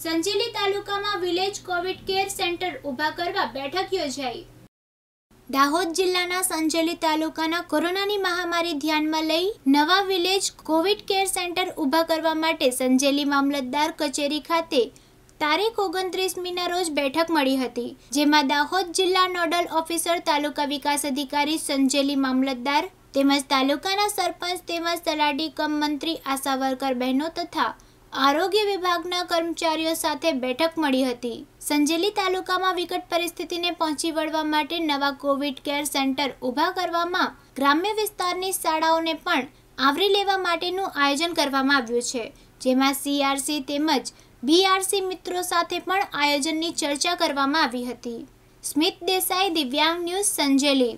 સંજેલી તાલુકામાં village Covid care centre ઊભા કરવા બેઠક યોજાઈ દાહોદ જિલ્લાના સંજેલી તાલુકાના કોરોનાની મહામારી ધ્યાનમાં લઈ નવા વિલેજ કોવિડ કેર સેન્ટર ઊભા કરવા માટે સંજેલી મામલતદાર કચેરી ખાતે તારીખ ઓગણત્રીસમીના રોજ બેઠક મળી હતી જેમાં દાહોદ જિલ્લા નોડલ ઓફિસર તાલુકા વિકાસ અધિકારી સંજેલી મામલતદાર તેમજ તાલુકાના સરપંચ તેમજ તલાટી કમ મંત્રી આશાવરકર બહેનો તથા આરોગ્ય વિભાગના કર્મચારીઓ સાથે બેઠક મળી હતી સંજેલી તાલુકામાં વિકટ પરિસ્થિતિને પહોંચી વળવા માટે નવા કોવિડ કેર સેન્ટર ઊભા કરવામાં ગ્રામ્ય વિસ્તારની શાળાઓને પણ આવરી લેવા માટેનું આયોજન કરવામાં આવ્યું છે જેમાં સીઆરસી તેમજ બીઆરસી મિત્રો સાથે પણ આયોજનની ચર્ચા કરવામાં આવી હતી સ્મિત દેસાઈ દિવ્યાંગ ન્યૂઝ સંજેલી